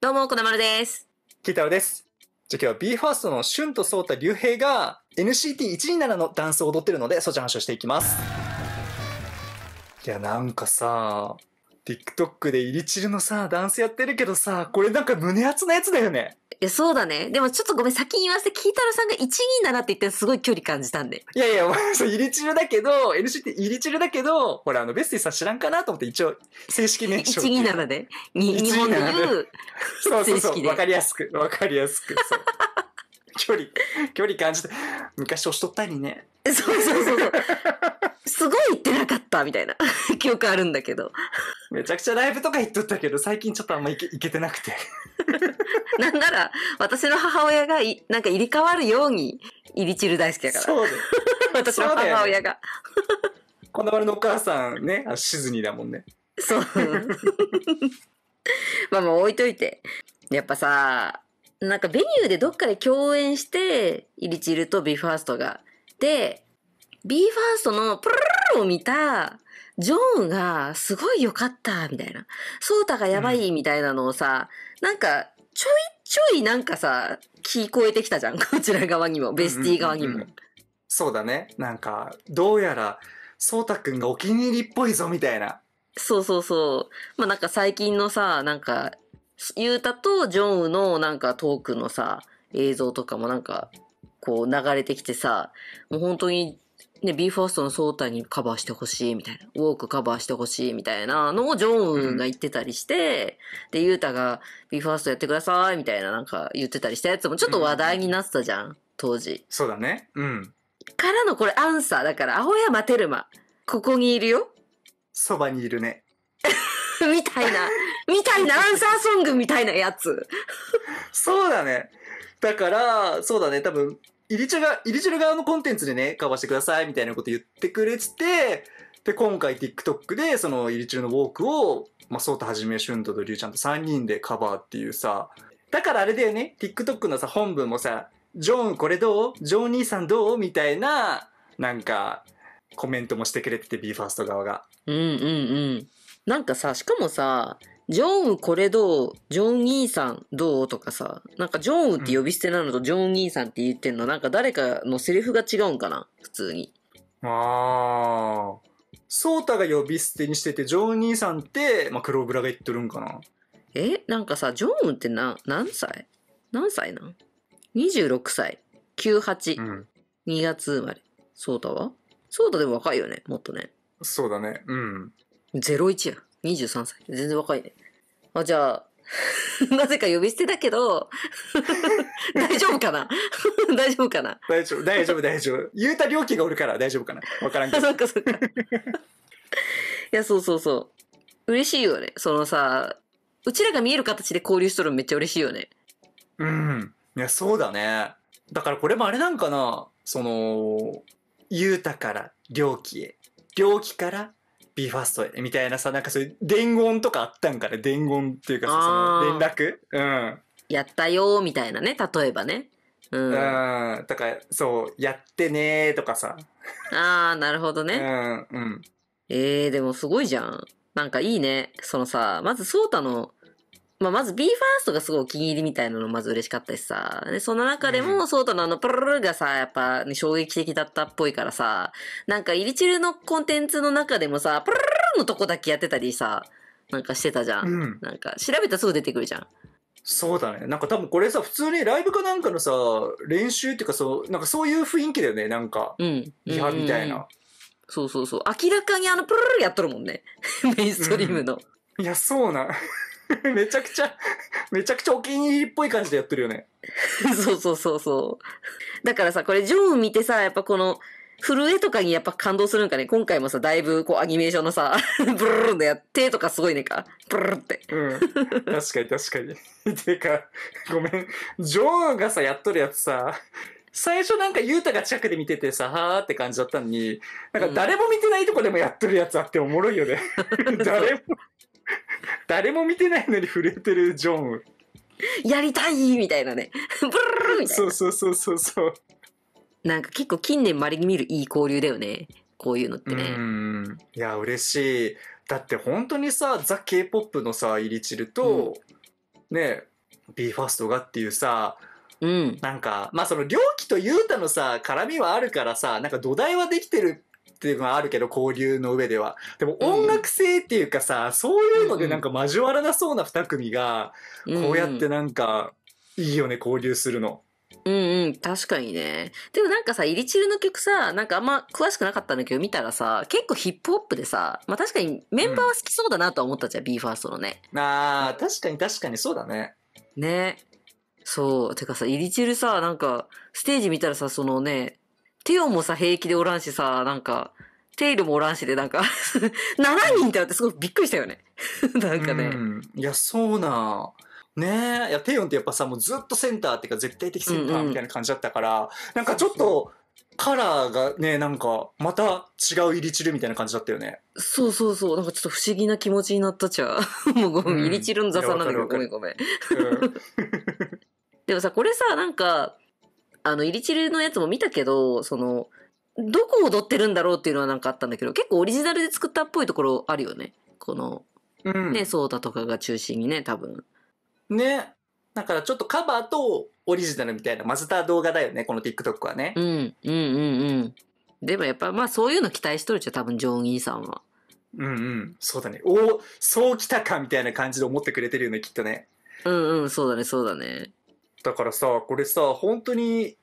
どうも、こだまるです。きいたロです。じゃあ今日は BE:FIRST のシュンとソータ竜兵が NCT127 のダンスを踊ってるので、そちらの話をしていきます。いや、なんかさ、TikTok でイリチルのさ、ダンスやってるけどさ、これなんか胸熱なやつだよね。いや、そうだね。でもちょっとごめん、先言わせて、キータロさんが1位だなって言ってすごい距離感じたんで。いやいや、そう、イリチルだけど、NC ってイリチルだけど、ほら、あの、ベスティさん知らんかなと思って一応、正式名称。1位なので。日本で言う、そうそうそう、わかりやすく、わかりやすく、距離、距離感じて、昔押しとったりね。そうそうそうそう。すごい行ってなかったみたいな 記憶あるんだけど。めちゃくちゃライブとか行っとったけど、最近ちょっとあんま行け行けてなくて。なんなら、私の母親がい、なんか入り替わるように、入り散る大好きだから。そう 私の母親が。ね、こだわりのお母さんね、あシズニーだもんね。そう。まあまあ置いといて。やっぱさ、なんかベニューでどっかで共演して、イリチルとビーファーストが。で、ビーファーストのプルルルを見た、ジョーンがすごい良かった、みたいな。ソータがやばい、みたいなのをさ、うん、なんか、ちょいちょいなんかさ、聞こえてきたじゃん。こちら側にも、ベスティ側にも。うんうんうん、そうだね。なんか、どうやら、ソータくんがお気に入りっぽいぞ、みたいな。そうそうそう。まあなんか最近のさ、なんか、ユータとジョンのなんかトークのさ、映像とかもなんか、こう流れてきてさ、もう本当にね、BE:FIRST のソータにカバーしてほしいみたいな、ウォークカバーしてほしいみたいなのをジョンウンが言ってたりして、うん、で、ユータが BE:FIRST やってくださいみたいななんか言ってたりしたやつもちょっと話題になってたじゃん、うん、当時。そうだね。うん。からのこれアンサー。だから、青山テルマ、ここにいるよ。そばにいるね。みたいな、みたいなアンサーソングみたいなやつ。そうだね。だから、そうだね、多分、イリチュが、側のコンテンツでね、カバーしてくださいみたいなこと言ってくれてて、で、今回 TikTok で、そのイリチュのウォークを、まあ、ソータはじめ、シュントとリュウちゃんと3人でカバーっていうさ、だからあれだよね、TikTok のさ、本文もさ、ジョンこれどうジョン兄さんどうみたいな、なんか、コメントもしてくれてて、BE:FIRST 側が。うんうんうん。なんかさ、しかもさ、ジョンウこれどうジョンイーさんどうとかさ、なんかジョンウって呼び捨てなのとジョンイーさんって言ってんの、なんか誰かのセリフが違うんかな普通に。ああ。ソータが呼び捨てにしてて、ジョン兄さんって、まあ、黒ブラが言ってるんかな。えなんかさ、ジョンウってな、何歳何歳なん ?26 歳。98。うん、2月生まれ。ソータはソータでも若いよね、もっとね。そうだね。うん。01や。23歳。全然若いね。あ、じゃあ、なぜか呼び捨てだけど、大丈夫かな 大丈夫かな大丈夫、大丈夫、大丈夫。言うた料金がおるから大丈夫かなわからんけど。そっかそっか。いや、そうそうそう。嬉しいよね。そのさ、うちらが見える形で交流しとるのめっちゃ嬉しいよね。うん。いや、そうだね。だからこれもあれなんかなその、ゆうたから、りょうきへ。りょうきから、ビーファーストみたいなさ、なんかそういう伝言とかあったんかね、伝言っていうかさ、その連絡うん。やったよみたいなね、例えばね。うん。うん。とか、そう、やってねとかさ。ああ、なるほどね。うん、うん。ええー、でもすごいじゃん。なんかいいね。そのさ、まずソータのまあ、まず b ファーストがすごいお気に入りみたいなのまず嬉しかったしさ。で、その中でも、ソータのあの、プルルルがさ、やっぱ、ね、衝撃的だったっぽいからさ、なんか、イリチルのコンテンツの中でもさ、プルルルのとこだけやってたりさ、なんかしてたじゃん。うん、なんか、調べたらすぐ出てくるじゃん。そうだね。なんか多分これさ、普通にライブかなんかのさ、練習っていうかそう、なんかそういう雰囲気だよね、なんか。うん。リハみたいな。そうそうそう。明らかにあの、プルルルやっとるもんね。メインストリームの。うん、いや、そうな。めちゃくちゃ、めちゃくちゃお気に入りっぽい感じでやってるよね。そうそうそうそう。だからさ、これジョン見てさ、やっぱこの、震えとかにやっぱ感動するんかね。今回もさ、だいぶこうアニメーションのさ、ブルルンでやってとかすごいねか。ブルルって。うん。確かに確かに。てか、ごめん。ジョンがさ、やっとるやつさ、最初なんかユータが近くで見ててさ、はーって感じだったのに、なんか誰も見てないとこでもやってるやつあっておもろいよね。誰も誰も見てないのに震えてるジョン。やりたいみたいなね。ブルルみたいな。そうそうそうそうそう。なんか結構近年まれに見るいい交流だよね。こういうのってね。うん。いや、嬉しい。だって本当にさ、ザ・ K-POP のさ、イリチルと、うん、ね、BE:FIRST がっていうさ、うん、なんか、まあその、漁ょとゆうのさ、絡みはあるからさ、なんか土台はできてるっていうのはあるけど、交流の上では。でも音楽性っていうかさ、そういうのでなんか交わらなそうな二組が、こうやってなんか、いいよね、交流するの。うんうん、確かにね。でもなんかさ、イリチルの曲さ、なんかあんま詳しくなかったんだけど見たらさ、結構ヒップホップでさ、まあ確かにメンバーは好きそうだなとは思ったじゃん、うん、BE:FIRST のね。あー、確かに確かにそうだね。ね。そう。てかさ、イリチルさ、なんか、ステージ見たらさ、そのね、テオもさ、平気でおらんしさ、なんか、テイルもおらんしで、なんか7 人ってあってすごいびっくりしたよね なんかね。いや、そうなねえ、いや、テヨンってやっぱさ、もうずっとセンターっていうか絶対的センターみたいな感じだったから、うんうん、なんかちょっと、カラーがね、なんか、また違う入り散るみたいな感じだったよね。そうそうそう。なんかちょっと不思議な気持ちになったじゃ もうごめん、入り散るの雑さなんだけど、ごめんごめん。でもさ、これさ、なんか、あの、イリチルのやつも見たけど、その、どこ踊ってるんだろうっていうのはなんかあったんだけど、結構オリジナルで作ったっぽいところあるよね。この、うん、ね、ソータとかが中心にね、多分。ね。だからちょっとカバーとオリジナルみたいな混ぜた動画だよね、この TikTok はね。うん、うん、うん、うん。でもやっぱまあそういうの期待しとるじゃ多分ジョン・イーさんは。うんうん、そうだね。おお、そう来たかみたいな感じで思ってくれてるよね、きっとね。うんうん、そうだね、そうだね。だからさ、これさ、本当に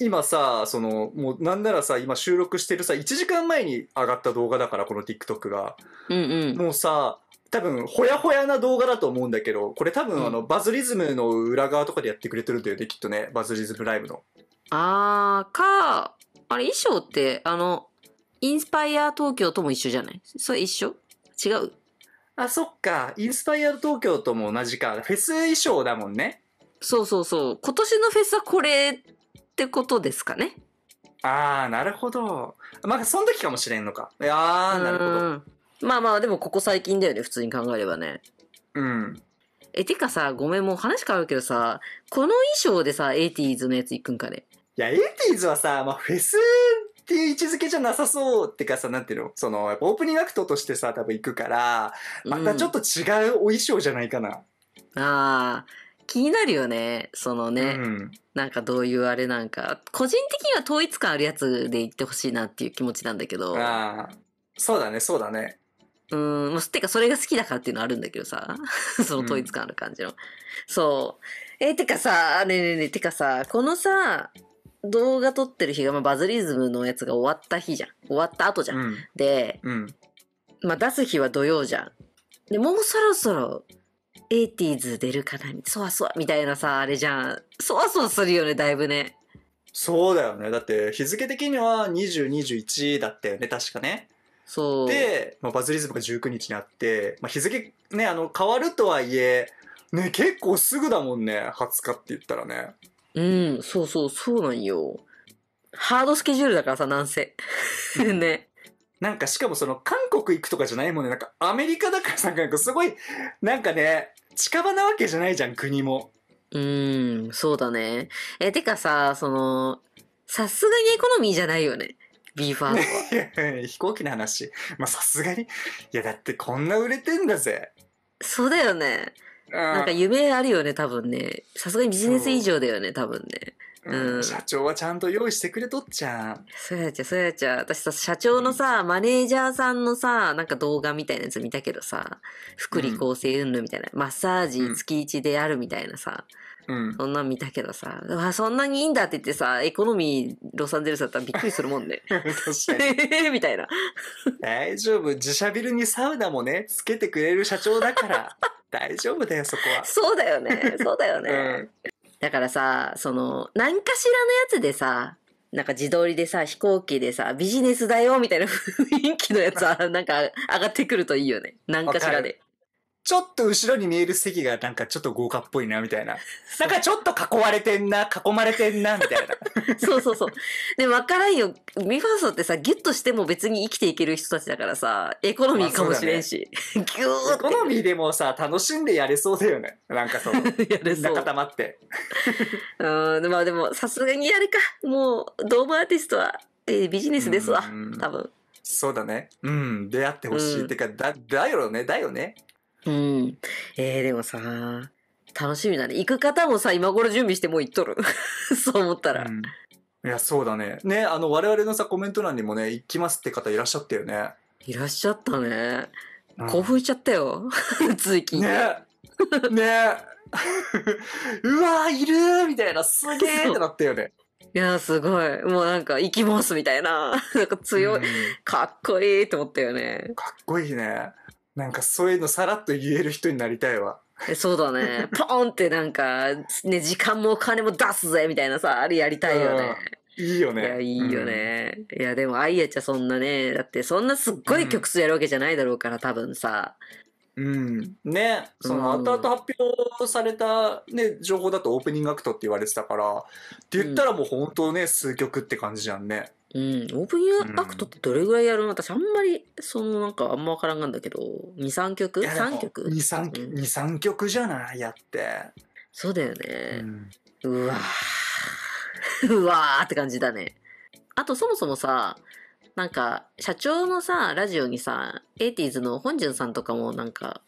今さ、その、もうなんならさ、今収録してるさ、1時間前に上がった動画だから、この TikTok が。うんうん。もうさ、多分、ほやほやな動画だと思うんだけど、これ多分、あの、バズリズムの裏側とかでやってくれてるんだよね、きっとね。バズリズムライブの。あー、か、あれ衣装って、あの、インスパイア東京とも一緒じゃないそれ一緒違うあ、そっか。インスパイア東京とも同じか。フェス衣装だもんね。そうそうそう。今年のフェスはこれってことですかね。ああ、なるほど。まあ、その時かもしれんのか。いやなるほど。まあまあ、でもここ最近だよね、普通に考えればね。うん。え、てかさ、ごめん、もう話変わるけどさ、この衣装でさ、エイティーズのやつ行くんかね。いや、エイティーズはさ、まあ、フェスっていう位置づけじゃなさそうってかさ、なんていうのその、やっぱオープニングアクトとしてさ、多分行くから、またちょっと違うお衣装じゃないかな。うん、ああ。気になるよね。そのね、うん、なんかどういうあれなんか、個人的には統一感あるやつで言ってほしいなっていう気持ちなんだけど。ああ、そうだね、そうだね。うん、まあ、てかそれが好きだからっていうのあるんだけどさ、その統一感ある感じの。うん、そう。えー、てかさ、ねえねえねえ、てかさ、このさ、動画撮ってる日が、まあ、バズリズムのやつが終わった日じゃん。終わった後じゃん。うん、で、うん、まあ、出す日は土曜じゃん。で、もうそろそろエイティーズ出るかなそわそわみたいなさ、あれじゃん。そわそわするよね、だいぶね。そうだよね。だって日付的には20、21だったよね、確かね。そう。で、まあ、バズリズムが19日にあって、まあ、日付ね、あの、変わるとはいえ、ね、結構すぐだもんね、20日って言ったらね。うん、そうそう、そうなんよ。ハードスケジュールだからさ、なんせ。ね。なんかしかもその韓国行くとかじゃないもんね。なんかアメリカだからなんかすごい、なんかね、近場なわけじゃないじゃん、国も。うーん、そうだね。え、てかさ、その、さすがにエコノミーじゃないよね。ビーファーのは。飛行機の話。まあさすがに。いや、だってこんな売れてんだぜ。そうだよね。なんか夢あるよね、多分ね。さすがにビジネス以上だよね、多分ね。うん、社長はちゃんと用意してくれとっちゃそうやちゃそうやちゃ私さ社長のさ、マネージャーさんのさなんか動画みたいなやつ見たけどさ福利厚生云々みたいな、うん、マッサージ月1であるみたいなさ、うん、そんなん見たけどさ、わそんなにいいんだって言ってさ、エコノミーロサンゼルスだったらびっくりするもんね。確かに。みたいな。大丈夫。自社ビルにサウナもね、つけてくれる社長だから。大丈夫だよ、そこは。そうだよね。そうだよね。うんだからさ、その、何かしらのやつでさ、なんか自撮りでさ、飛行機でさ、ビジネスだよみたいな 雰囲気のやつは、なんか上がってくるといいよね。何かしらで。ちょっと後ろに見える席がなんかちょっと豪華っぽいなみたいな。なんかちょっと囲われてんな、囲まれてんなみたいな。そうそうそう。で、わからんよ。ミファーソってさ、ギュッとしても別に生きていける人たちだからさ、エコノミーかもしれんし。ね、ギューエコノミーでもさ、楽しんでやれそうだよね。なんかその、やれそう。固まって。うん、まあでも、さすがにやれか。もう、ドームアーティストは、えー、ビジネスですわ。多分。そうだね。うん。出会ってほしい。うん、てか、だ、だよね。だよね。うん。えー、でもさ、楽しみだね。行く方もさ、今頃準備してもう行っとる。そう思ったら。うんいや、そうだね。ね、あの、我々のさ、コメント欄にもね、行きますって方いらっしゃったよね。いらっしゃったね。興奮しちゃったよ。つい聞ね。ね うわいるみたいな、すげえってなったよね。いやすごい。もうなんか、行きますみたいな。なんか強い、かっこいいと思ったよね。かっこいいね。なんかそういうのさらっと言える人になりたいわ。そうだね。ポンってなんか、ね、時間もお金も出すぜみたいなさ、あれやりたいよね。いいよね。いや、いいよね。うん、いや、でも、あいやちゃそんなね、だってそんなすっごい曲数やるわけじゃないだろうから、うん、多分さ。うん。ね、その、後々発表された、ね、情報だとオープニングアクトって言われてたから、って言ったらもう本当ね、数曲って感じじゃんね。うん、オープンアクトってどれぐらいやるの、うん、私あんまり、そのなんかあんまわからんがんだけど、2、3曲 ?3 曲 ?2、3、2、3曲じゃないやって。そうだよね。うん、うわー。うわーって感じだね。あとそもそもさ、なんか、社長のさ、ラジオにさ、エイティーズの本潤さんとかもなんか、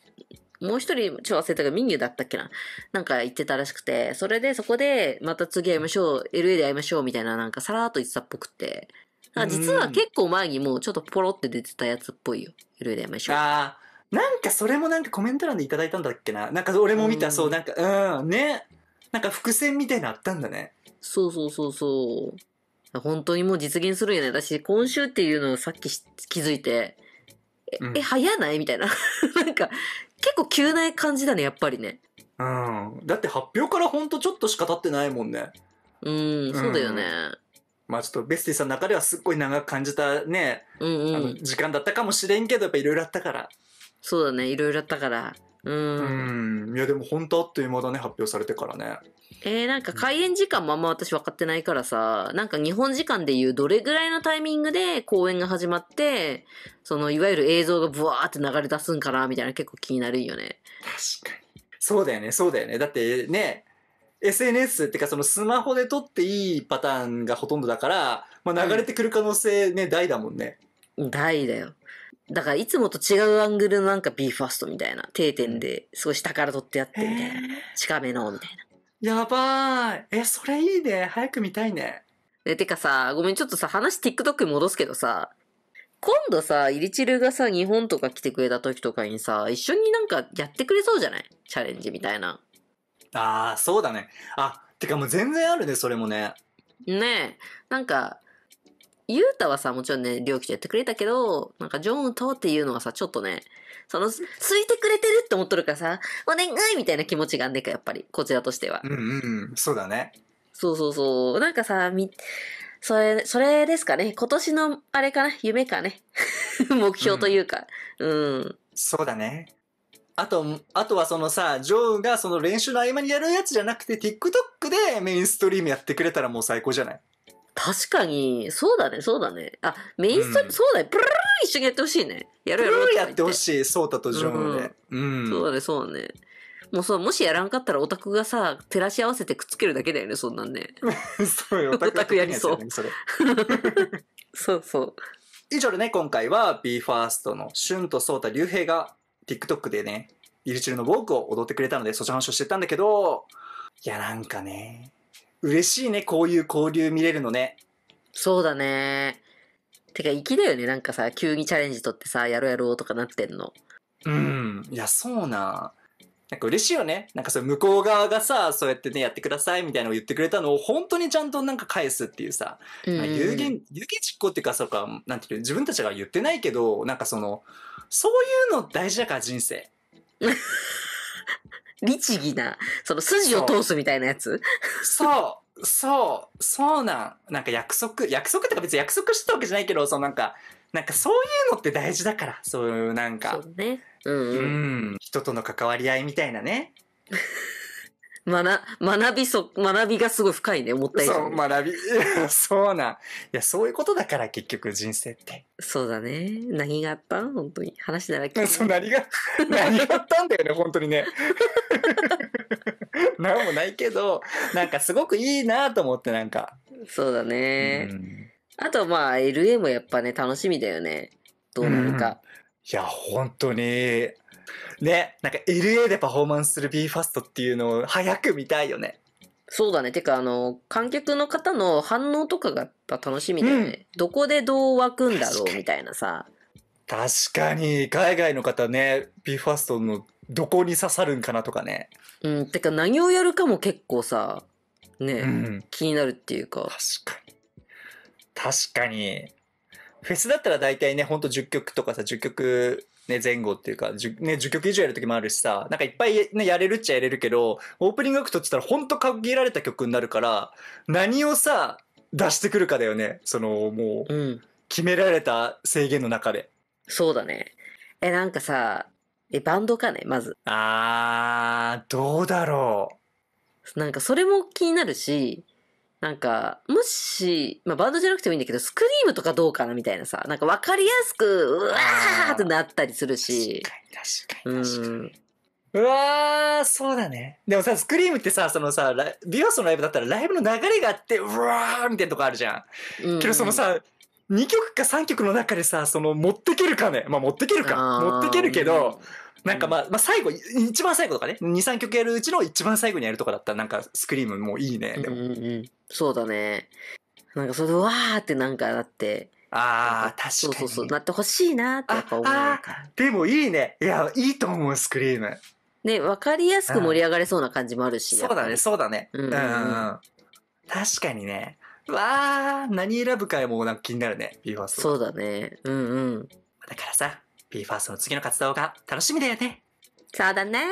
もう一人、超ょ、忘れたけど、ミだったっけななんか言ってたらしくて、それでそこで、また次会いましょう、LA で会いましょう、みたいな、なんかさらっと言ってたっぽくて。あ実は結構前にもうちょっとポロって出てたやつっぽいよ。LA で会いましょう。ああ、なんかそれもなんかコメント欄でいただいたんだっけななんか俺も見た、そう、なんか、うん、ね。なんか伏線みたいなあったんだね。そうそうそうそう。本当にもう実現するよね。私、今週っていうのをさっき気づいて、え、うん、え早ないみたいな。なんか、結構急な感じだね、やっぱりね。うん。だって発表からほんとちょっとしか経ってないもんね。うん、うん、そうだよね。まあちょっとベスティさんの中ではすっごい長く感じたね、うんうん、時間だったかもしれんけど、やっぱいろいろあったから。そうだね、いろいろあったから。うん。うんいや、でも本当あっという間だね、発表されてからね。えー、なんか開演時間もあんま私分かってないからさ、なんか日本時間でいうどれぐらいのタイミングで公演が始まって、そのいわゆる映像がブワーって流れ出すんかなみたいな結構気になるよね。確かに。そうだよね、そうだよね。だってね、SNS ってかそのスマホで撮っていいパターンがほとんどだから、まあ、流れてくる可能性ね、うん、大だもんね。大だよ。だからいつもと違うアングルのなんか BE:FIRST みたいな定点ですごい下から撮ってやってみたいな近めのみたいなやばい。え、それいいね。早く見たいね。え、てかさ、ごめん、ちょっとさ、話 TikTok に戻すけどさ、今度さ、イリチルがさ、日本とか来てくれた時とかにさ、一緒になんかやってくれそうじゃないチャレンジみたいな。ああ、そうだね。あ、てかもう全然あるね、それもね。ねえ。なんか、ゆうたはさ、もちろんね、りょうきとやってくれたけど、なんか、ジョンウとっていうのはさ、ちょっとね、その、ついてくれてるって思っとるからさ、お願いみたいな気持ちがあんねんか、やっぱり、こちらとしては。うんうん、そうだね。そうそうそう。なんかさ、み、それ、それですかね。今年の、あれかな、夢かね。目標というか、うん。うん。そうだね。あと、あとはそのさ、ジョーがその練習の合間にやるやつじゃなくて、TikTok でメインストリームやってくれたらもう最高じゃない確かに、そうだね、そうだね。あ、メインストリーム、うん、そうだね。プルルル一緒にやってほしいね。やるやろ。プルやってほしい、ソータとジョンで。うん、うん、そうだね、そうだね。もうそう、もしやらんかったらオタクがさ、照らし合わせてくっつけるだけだよね、そんなんね。そうよ、オタクやりそう。そそうそう。以上でね、今回は BE:FIRST のシュンとソータ、竜兵が TikTok でね、イルチルのウォークを踊ってくれたので、そっちの話をしてたんだけど、いや、なんかね、嬉しいね、こういう交流見れるのね。そうだね。てか、粋だよね。なんかさ、急にチャレンジ取ってさ、やろうやろうとかなってんの。うん。いや、そうな。なんか嬉しいよね。なんかそう、向こう側がさ、そうやってね、やってくださいみたいなのを言ってくれたのを本当にちゃんとなんか返すっていうさ、うん、有限、有言実行っていうか、そうか、なんていう自分たちが言ってないけど、なんかその、そういうの大事だから人生。律儀な、その筋を通すみたいなやつ そう、そう、そうなん。なんか約束、約束てか別に約束してたわけじゃないけど、そのなんか、なんかそういうのって大事だから、そういうなんか。そうね。うん、うん、うん。人との関わり合いみたいなね。学、学びそ、学びがすごい深いね、思ったよなそう、学び。そうないや、そういうことだから結局人生って。そうだね。何があったん本当に。話だらけ。そう、何が、何があったんだよね、本当にね。何 もないけど、なんかすごくいいなと思って、なんか。そうだね。あと、まあ、LA もやっぱね、楽しみだよね。どうなるか。いや、本当に。ね、なんか LA でパフォーマンスする BE:FIRST っていうのを早く見たいよね。そうだね。てか、あの、観客の方の反応とかがやっぱ楽しみだよね。うん、どこでどう湧くんだろうみたいなさ。確かに、海外の方ね、BE:FIRST のどこに刺さるんかなとかね。うん、てか何をやるかも結構さ、ね、うん、気になるっていうか。確かに。確かに。フェスだったら大体ね、ほんと10曲とかさ、10曲ね、前後っていうか、じゅね、10曲以上やる時もあるしさ、なんかいっぱいね、やれるっちゃやれるけど、オープニングアクトって言ったらほんと限られた曲になるから、何をさ、出してくるかだよね。その、もう、うん、決められた制限の中で。そうだね。え、なんかさ、え、バンドかね、まず。あー、どうだろう。なんかそれも気になるし、なんか、もし、まあ、バンドじゃなくてもいいんだけど、スクリームとかどうかなみたいなさ、なんかわかりやすく、うわーってなったりするし。確かに確かに確かに。うわー、そうだね。でもさ、スクリームってさ、そのさ、ビオスのライブだったらライブの流れがあって、うわーみたいなとこあるじゃん。ん、けどそのさ、2曲か3曲の中でさ、その持ってけるかね。まあ持ってけるか。持ってけるけど、うんなんかまあ、まあ最後、一番最後とかね、2、3曲やるうちの一番最後にやるとかだったら、なんかスクリームもういいね、でも。うんうん、そうだね。なんかそれでわーってなんかなって、ああ、確かに。そうそうそう。なってほしいなってやっぱ思うから。でもいいね。いや、いいと思う、スクリーム。ね、わかりやすく盛り上がれそうな感じもあるし。そうだね、そうだね。うん、うん、確かにね。わあ、何選ぶかもなんか気になるね、ビーファースト。そうだね。うんうん。だからさ、BE:FIRST の次の活動が楽しみだよね。そうだね。